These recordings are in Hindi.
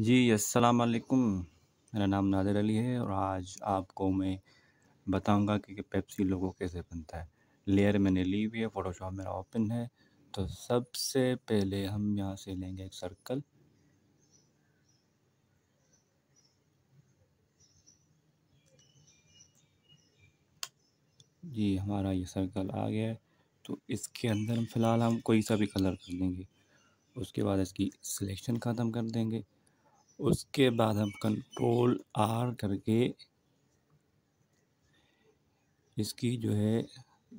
जी अस्सलाम वालेकुम मेरा नाम नादिर अली है और आज आपको मैं बताऊंगा कि, पेप्सी लोगो कैसे बनता है लेयर मैंने ली हुई है फ़ोटोशॉप मेरा ओपन है तो सबसे पहले हम यहाँ से लेंगे एक सर्कल जी हमारा ये सर्कल आ गया है तो इसके अंदर हम फ़िलहाल हम कोई सा भी कलर कर देंगे उसके बाद इसकी सिलेक्शन ख़त्म कर देंगे उसके बाद हम कंट्रोल आर करके इसकी जो है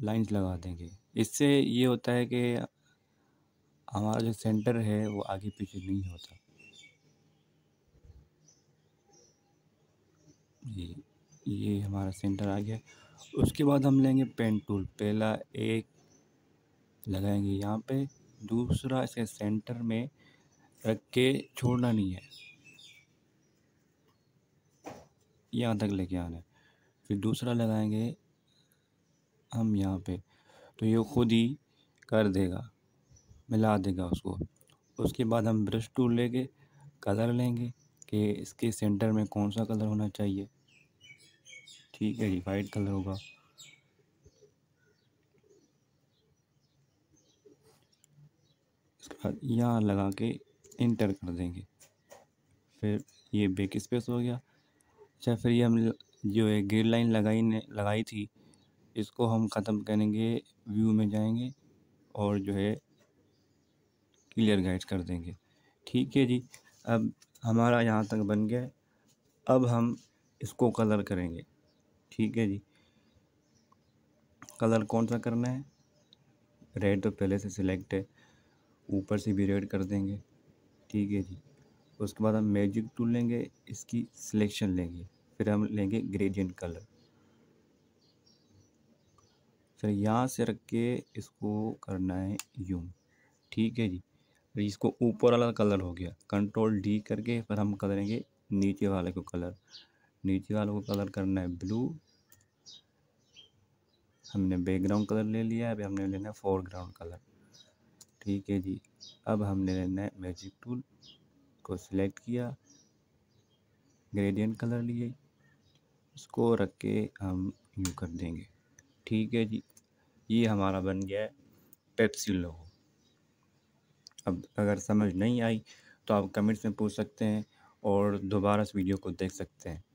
लाइंस लगा देंगे इससे ये होता है कि हमारा जो सेंटर है वो आगे पीछे नहीं होता ये ये हमारा सेंटर आ गया उसके बाद हम लेंगे पेन टूल पहला एक लगाएंगे यहाँ पे दूसरा इसे सेंटर में रख के छोड़ना नहीं है यहाँ तक लेके आना है फिर दूसरा लगाएंगे हम यहाँ पे तो ये खुद ही कर देगा मिला देगा उसको उसके बाद हम ब्रश टूल लेके कलर लेंगे कि इसके सेंटर में कौन सा कलर होना चाहिए ठीक है जी वाइट कलर होगा यहाँ लगा के इंटर कर देंगे फिर ये बेक स्पेस हो गया अच्छा फिर ये हम जो है ग्रिल लाइन लगाई ने लगाई थी इसको हम ख़त्म करेंगे व्यू में जाएंगे और जो है क्लियर गाइड कर देंगे ठीक है जी अब हमारा यहाँ तक बन गया अब हम इसको कलर करेंगे ठीक है जी कलर कौन सा करना है रेड तो पहले से सिलेक्ट है ऊपर से भी रेड कर देंगे ठीक है जी उसके बाद हम मैजिक टूल लेंगे इसकी सिलेक्शन लेंगे फिर हम लेंगे ग्रेडियंट कलर सर यहाँ से रख के इसको करना है यूँ ठीक है जी फिर तो इसको ऊपर वाला कलर हो गया कंट्रोल डी करके फिर हम करेंगे नीचे वाले को कलर नीचे वाले को कलर करना है ब्लू हमने बैकग्राउंड कलर ले लिया अभी हमने लेना है फोरग्राउंड कलर ठीक है जी अब हमने लेना है मैजिक टूल को सिलेक्ट किया ग्रेडियंट कलर लिए इसको रख के हम यू कर देंगे ठीक है जी ये हमारा बन गया है पेप्सी लोगो अब अगर समझ नहीं आई तो आप कमेंट्स में पूछ सकते हैं और दोबारा इस वीडियो को देख सकते हैं